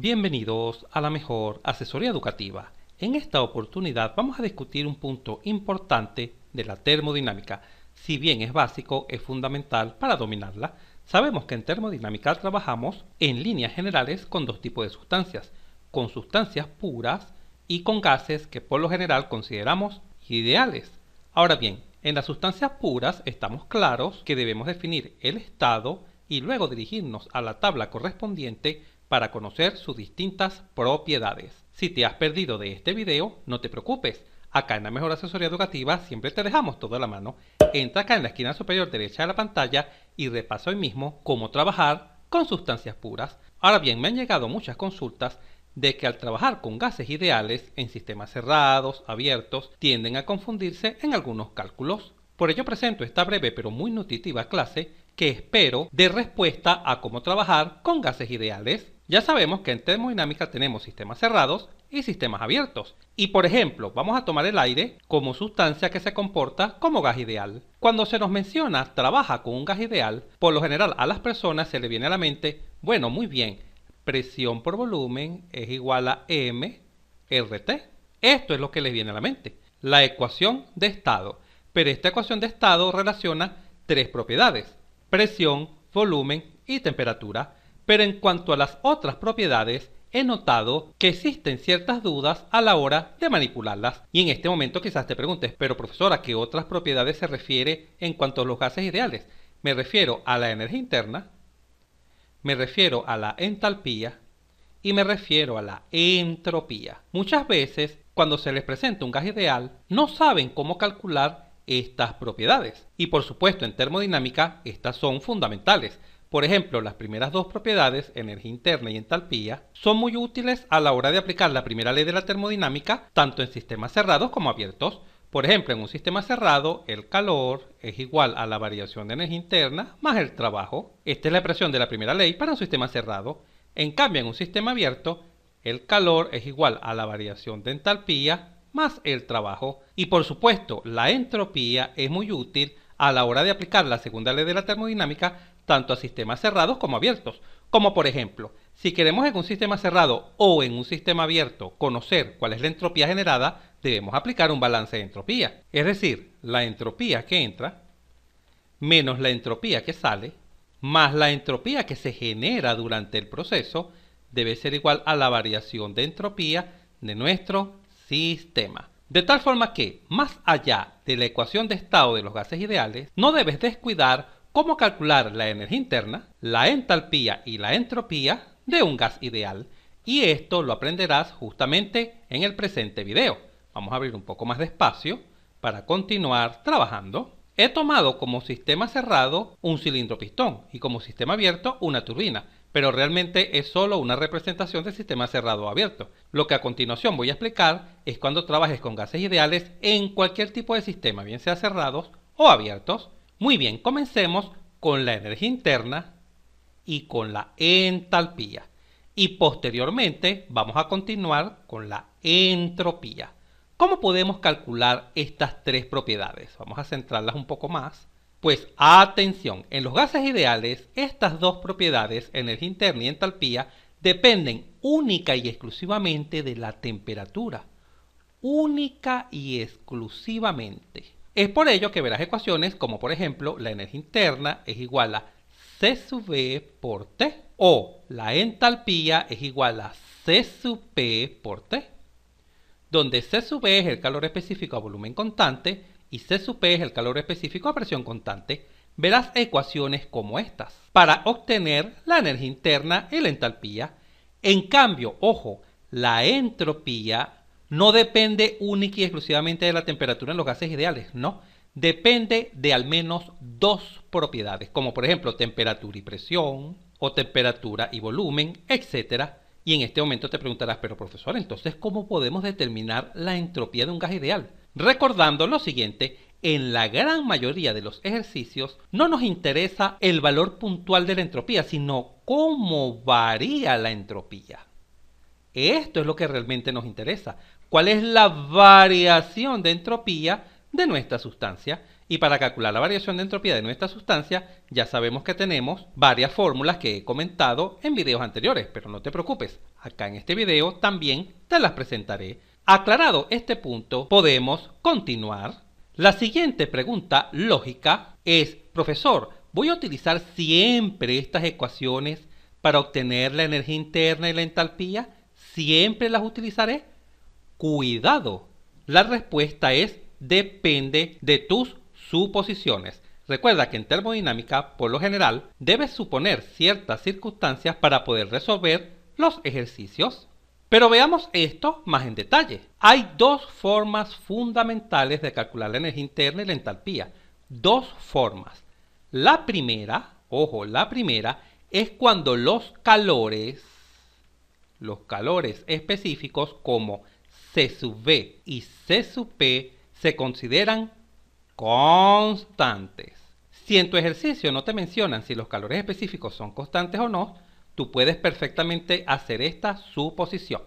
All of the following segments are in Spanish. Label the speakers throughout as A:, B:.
A: Bienvenidos a la mejor asesoría educativa. En esta oportunidad vamos a discutir un punto importante de la termodinámica. Si bien es básico, es fundamental para dominarla. Sabemos que en termodinámica trabajamos en líneas generales con dos tipos de sustancias, con sustancias puras y con gases que por lo general consideramos ideales. Ahora bien, en las sustancias puras estamos claros que debemos definir el estado y luego dirigirnos a la tabla correspondiente para conocer sus distintas propiedades. Si te has perdido de este video, no te preocupes, acá en la Mejor Asesoría Educativa siempre te dejamos toda la mano. Entra acá en la esquina superior derecha de la pantalla y repasa hoy mismo cómo trabajar con sustancias puras. Ahora bien, me han llegado muchas consultas de que al trabajar con gases ideales en sistemas cerrados, abiertos, tienden a confundirse en algunos cálculos. Por ello presento esta breve pero muy nutritiva clase que espero dé respuesta a cómo trabajar con gases ideales. Ya sabemos que en termodinámica tenemos sistemas cerrados y sistemas abiertos. Y por ejemplo, vamos a tomar el aire como sustancia que se comporta como gas ideal. Cuando se nos menciona trabaja con un gas ideal, por lo general a las personas se le viene a la mente, bueno, muy bien, presión por volumen es igual a mRT. Esto es lo que les viene a la mente, la ecuación de estado. Pero esta ecuación de estado relaciona tres propiedades, presión, volumen y temperatura pero en cuanto a las otras propiedades, he notado que existen ciertas dudas a la hora de manipularlas. Y en este momento quizás te preguntes, pero profesora, ¿a qué otras propiedades se refiere en cuanto a los gases ideales? Me refiero a la energía interna, me refiero a la entalpía y me refiero a la entropía. Muchas veces, cuando se les presenta un gas ideal, no saben cómo calcular estas propiedades. Y por supuesto, en termodinámica, estas son fundamentales por ejemplo, las primeras dos propiedades, energía interna y entalpía, son muy útiles a la hora de aplicar la primera ley de la termodinámica tanto en sistemas cerrados como abiertos. Por ejemplo, en un sistema cerrado, el calor es igual a la variación de energía interna más el trabajo. Esta es la expresión de la primera ley para un sistema cerrado. En cambio, en un sistema abierto, el calor es igual a la variación de entalpía más el trabajo. Y por supuesto, la entropía es muy útil a la hora de aplicar la segunda ley de la termodinámica tanto a sistemas cerrados como abiertos. Como por ejemplo, si queremos en un sistema cerrado o en un sistema abierto conocer cuál es la entropía generada, debemos aplicar un balance de entropía. Es decir, la entropía que entra menos la entropía que sale, más la entropía que se genera durante el proceso, debe ser igual a la variación de entropía de nuestro sistema. De tal forma que, más allá de la ecuación de estado de los gases ideales, no debes descuidar cómo calcular la energía interna, la entalpía y la entropía de un gas ideal. Y esto lo aprenderás justamente en el presente video. Vamos a abrir un poco más de espacio para continuar trabajando. He tomado como sistema cerrado un cilindro pistón y como sistema abierto una turbina, pero realmente es solo una representación de sistema cerrado o abierto. Lo que a continuación voy a explicar es cuando trabajes con gases ideales en cualquier tipo de sistema, bien sea cerrados o abiertos, muy bien, comencemos con la energía interna y con la entalpía. Y posteriormente vamos a continuar con la entropía. ¿Cómo podemos calcular estas tres propiedades? Vamos a centrarlas un poco más. Pues atención, en los gases ideales, estas dos propiedades, energía interna y entalpía, dependen única y exclusivamente de la temperatura. Única y exclusivamente. Es por ello que verás ecuaciones como por ejemplo la energía interna es igual a C sub e por T o la entalpía es igual a C sub por T, donde C sub e es el calor específico a volumen constante y C sub e es el calor específico a presión constante, verás ecuaciones como estas para obtener la energía interna y la entalpía. En cambio, ojo, la entropía no depende única y exclusivamente de la temperatura en los gases ideales, no. Depende de al menos dos propiedades, como por ejemplo temperatura y presión, o temperatura y volumen, etc. Y en este momento te preguntarás, pero profesor, entonces, ¿cómo podemos determinar la entropía de un gas ideal? Recordando lo siguiente, en la gran mayoría de los ejercicios no nos interesa el valor puntual de la entropía, sino cómo varía la entropía. Esto es lo que realmente nos interesa, cuál es la variación de entropía de nuestra sustancia. Y para calcular la variación de entropía de nuestra sustancia, ya sabemos que tenemos varias fórmulas que he comentado en videos anteriores, pero no te preocupes, acá en este video también te las presentaré. Aclarado este punto, podemos continuar. La siguiente pregunta lógica es, profesor, voy a utilizar siempre estas ecuaciones para obtener la energía interna y la entalpía, siempre las utilizaré cuidado. La respuesta es depende de tus suposiciones. Recuerda que en termodinámica, por lo general, debes suponer ciertas circunstancias para poder resolver los ejercicios. Pero veamos esto más en detalle. Hay dos formas fundamentales de calcular la energía interna y la entalpía. Dos formas. La primera, ojo, la primera es cuando los calores, los calores específicos como C sub B y C sub P se consideran constantes. Si en tu ejercicio no te mencionan si los calores específicos son constantes o no, tú puedes perfectamente hacer esta suposición.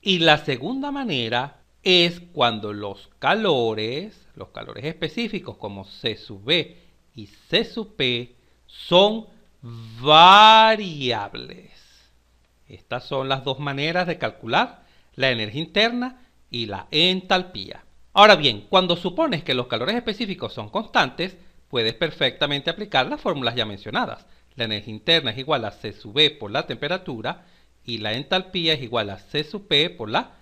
A: Y la segunda manera es cuando los calores, los calores específicos como C sub B y C sub P son variables. Estas son las dos maneras de calcular la energía interna y la entalpía. Ahora bien, cuando supones que los calores específicos son constantes, puedes perfectamente aplicar las fórmulas ya mencionadas. La energía interna es igual a C sub e por la temperatura y la entalpía es igual a C sub P por la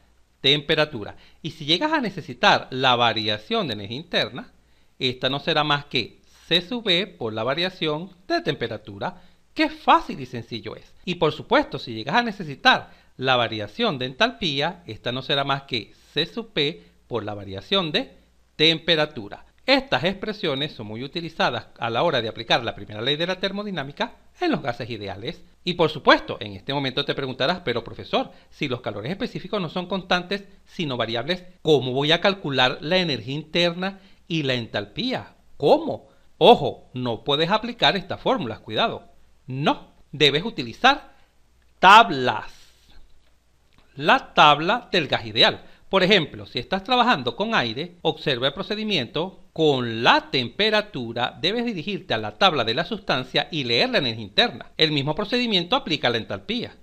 A: temperatura. Y si llegas a necesitar la variación de energía interna, esta no será más que C sub e por la variación de temperatura, que fácil y sencillo es. Y por supuesto, si llegas a necesitar la variación de entalpía, esta no será más que C sub por la variación de temperatura. Estas expresiones son muy utilizadas a la hora de aplicar la primera ley de la termodinámica en los gases ideales. Y por supuesto, en este momento te preguntarás, pero profesor, si los calores específicos no son constantes, sino variables, ¿cómo voy a calcular la energía interna y la entalpía? ¿Cómo? Ojo, no puedes aplicar estas fórmulas, cuidado. No, debes utilizar tablas la tabla del gas ideal. Por ejemplo, si estás trabajando con aire, observa el procedimiento. Con la temperatura debes dirigirte a la tabla de la sustancia y leerla la energía interna. El mismo procedimiento aplica a la entalpía.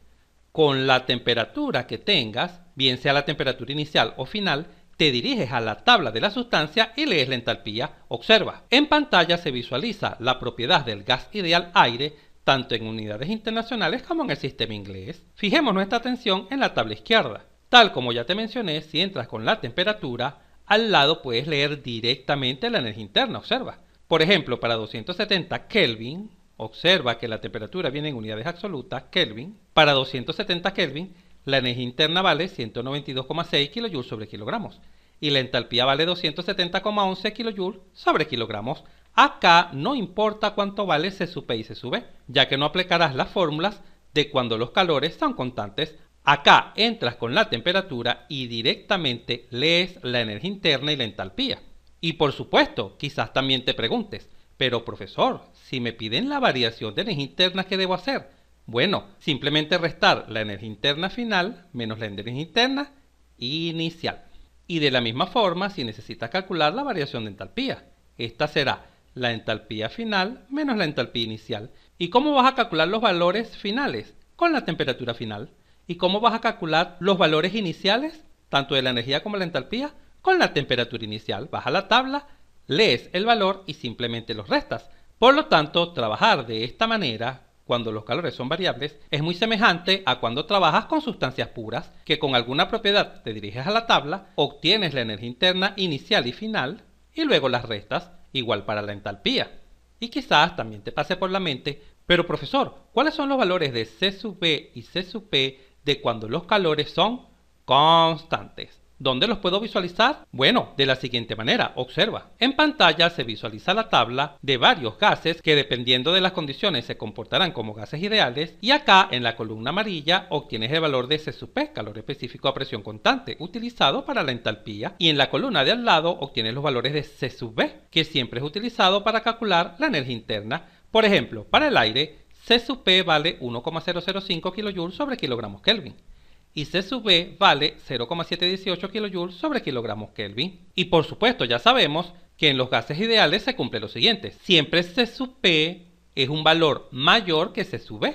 A: Con la temperatura que tengas, bien sea la temperatura inicial o final, te diriges a la tabla de la sustancia y lees la entalpía. Observa. En pantalla se visualiza la propiedad del gas ideal aire tanto en unidades internacionales como en el sistema inglés. Fijemos nuestra atención en la tabla izquierda. Tal como ya te mencioné, si entras con la temperatura, al lado puedes leer directamente la energía interna, observa. Por ejemplo, para 270 Kelvin, observa que la temperatura viene en unidades absolutas, Kelvin. Para 270 Kelvin, la energía interna vale 192,6 kJ sobre kilogramos y la entalpía vale 270,11 kJ sobre kilogramos Acá no importa cuánto vale C sub y C sub ya que no aplicarás las fórmulas de cuando los calores son constantes. Acá entras con la temperatura y directamente lees la energía interna y la entalpía. Y por supuesto, quizás también te preguntes, pero profesor, si me piden la variación de energía interna, ¿qué debo hacer? Bueno, simplemente restar la energía interna final menos la energía interna inicial. Y de la misma forma, si necesitas calcular la variación de entalpía, esta será la entalpía final menos la entalpía inicial. ¿Y cómo vas a calcular los valores finales? Con la temperatura final. ¿Y cómo vas a calcular los valores iniciales, tanto de la energía como la entalpía? Con la temperatura inicial. baja la tabla, lees el valor y simplemente los restas. Por lo tanto, trabajar de esta manera cuando los calores son variables, es muy semejante a cuando trabajas con sustancias puras, que con alguna propiedad te diriges a la tabla, obtienes la energía interna inicial y final, y luego las restas, igual para la entalpía. Y quizás también te pase por la mente, pero profesor, ¿cuáles son los valores de C sub y C sub P de cuando los calores son constantes? ¿Dónde los puedo visualizar? Bueno, de la siguiente manera, observa. En pantalla se visualiza la tabla de varios gases que dependiendo de las condiciones se comportarán como gases ideales y acá en la columna amarilla obtienes el valor de C sub calor específico a presión constante, utilizado para la entalpía y en la columna de al lado obtienes los valores de C sub B, que siempre es utilizado para calcular la energía interna. Por ejemplo, para el aire, C sub P vale 1,005 kJ sobre kilogramos Kelvin y C sub B vale 0,718 kJ sobre kilogramos Kelvin. Y por supuesto ya sabemos que en los gases ideales se cumple lo siguiente, siempre C sub es un valor mayor que C sub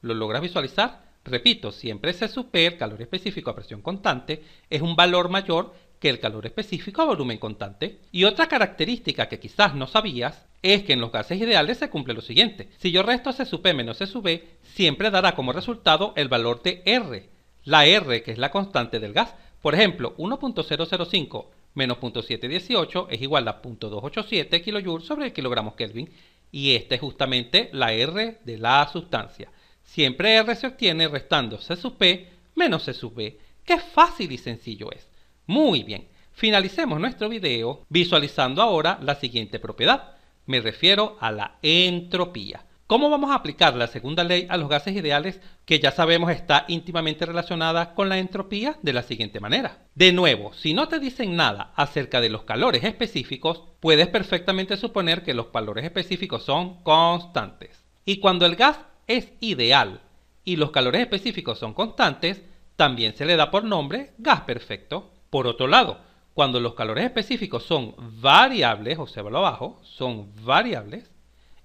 A: ¿Lo logras visualizar? Repito, siempre C sub P, el calor específico a presión constante, es un valor mayor que el calor específico a volumen constante. Y otra característica que quizás no sabías es que en los gases ideales se cumple lo siguiente. Si yo resto C sub menos C sub siempre dará como resultado el valor de R, la R, que es la constante del gas. Por ejemplo, 1.005 menos 0.718 es igual a 0.287 kJ sobre el kilogramos Kelvin. Y esta es justamente la R de la sustancia. Siempre R se obtiene restando C sub P menos C sub B. ¡Qué fácil y sencillo es! Muy bien, finalicemos nuestro video visualizando ahora la siguiente propiedad. Me refiero a la entropía. ¿Cómo vamos a aplicar la segunda ley a los gases ideales que ya sabemos está íntimamente relacionada con la entropía de la siguiente manera? De nuevo, si no te dicen nada acerca de los calores específicos, puedes perfectamente suponer que los valores específicos son constantes. Y cuando el gas es ideal y los calores específicos son constantes, también se le da por nombre gas perfecto. Por otro lado, cuando los calores específicos son variables, observalo abajo, son variables,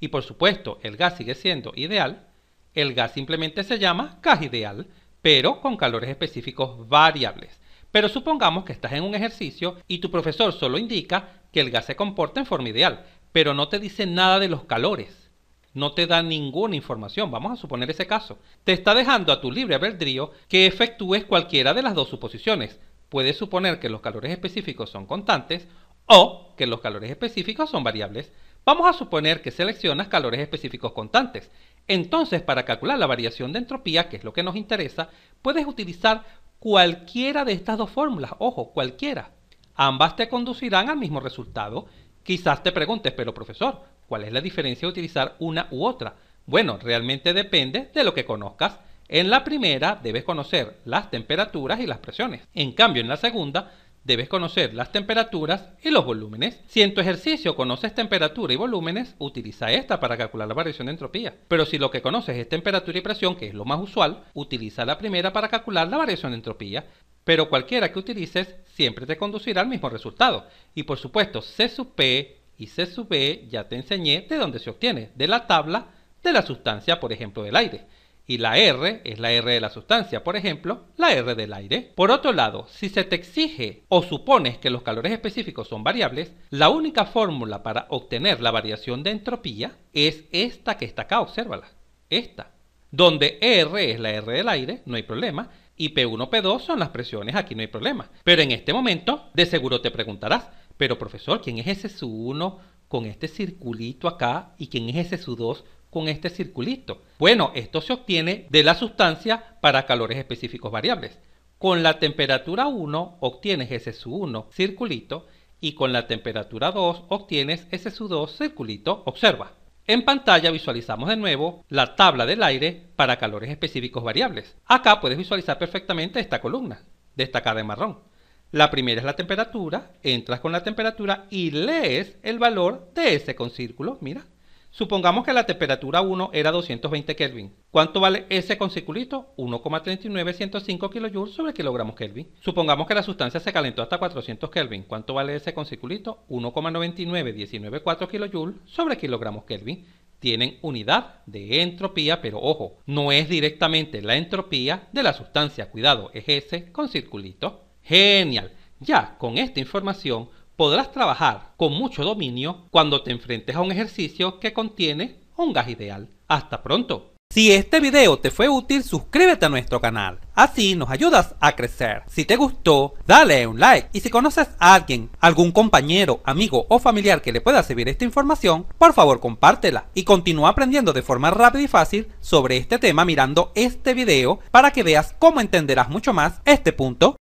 A: y por supuesto el gas sigue siendo ideal, el gas simplemente se llama gas ideal, pero con calores específicos variables. Pero supongamos que estás en un ejercicio y tu profesor solo indica que el gas se comporta en forma ideal, pero no te dice nada de los calores. No te da ninguna información, vamos a suponer ese caso. Te está dejando a tu libre albedrío que efectúes cualquiera de las dos suposiciones. Puedes suponer que los calores específicos son constantes o que los calores específicos son variables. Vamos a suponer que seleccionas calores específicos constantes. Entonces, para calcular la variación de entropía, que es lo que nos interesa, puedes utilizar cualquiera de estas dos fórmulas. Ojo, cualquiera. Ambas te conducirán al mismo resultado. Quizás te preguntes, pero profesor, ¿cuál es la diferencia de utilizar una u otra? Bueno, realmente depende de lo que conozcas. En la primera debes conocer las temperaturas y las presiones. En cambio, en la segunda debes conocer las temperaturas y los volúmenes. Si en tu ejercicio conoces temperatura y volúmenes, utiliza esta para calcular la variación de entropía. Pero si lo que conoces es temperatura y presión, que es lo más usual, utiliza la primera para calcular la variación de entropía. Pero cualquiera que utilices siempre te conducirá al mismo resultado. Y por supuesto, C sub P y C sub e, ya te enseñé de dónde se obtiene, de la tabla de la sustancia, por ejemplo, del aire y la R es la R de la sustancia, por ejemplo, la R del aire. Por otro lado, si se te exige o supones que los calores específicos son variables, la única fórmula para obtener la variación de entropía es esta que está acá, obsérvala, esta. Donde R es la R del aire, no hay problema, y P1, P2 son las presiones, aquí no hay problema. Pero en este momento, de seguro te preguntarás, pero profesor, ¿quién es ese su 1 con este circulito acá y quién es ese SU2 con este circulito. Bueno, esto se obtiene de la sustancia para calores específicos variables. Con la temperatura 1 obtienes ese SU1 circulito y con la temperatura 2 obtienes ese SU2 circulito, observa. En pantalla visualizamos de nuevo la tabla del aire para calores específicos variables. Acá puedes visualizar perfectamente esta columna, destacada en marrón. La primera es la temperatura, entras con la temperatura y lees el valor de ese concírculo, mira. Supongamos que la temperatura 1 era 220 Kelvin. ¿Cuánto vale ese circulito? 1,39105 kJ sobre kilogramos Kelvin. Supongamos que la sustancia se calentó hasta 400 Kelvin. ¿Cuánto vale ese circulito? 1,99194 kJ sobre kilogramos Kelvin tienen unidad de entropía, pero ojo, no es directamente la entropía de la sustancia, cuidado, es ese con circulito. Genial. Ya con esta información podrás trabajar con mucho dominio cuando te enfrentes a un ejercicio que contiene un gas ideal. Hasta pronto. Si este video te fue útil, suscríbete a nuestro canal. Así nos ayudas a crecer. Si te gustó, dale un like. Y si conoces a alguien, algún compañero, amigo o familiar que le pueda servir esta información, por favor compártela. Y continúa aprendiendo de forma rápida y fácil sobre este tema mirando este video para que veas cómo entenderás mucho más este punto.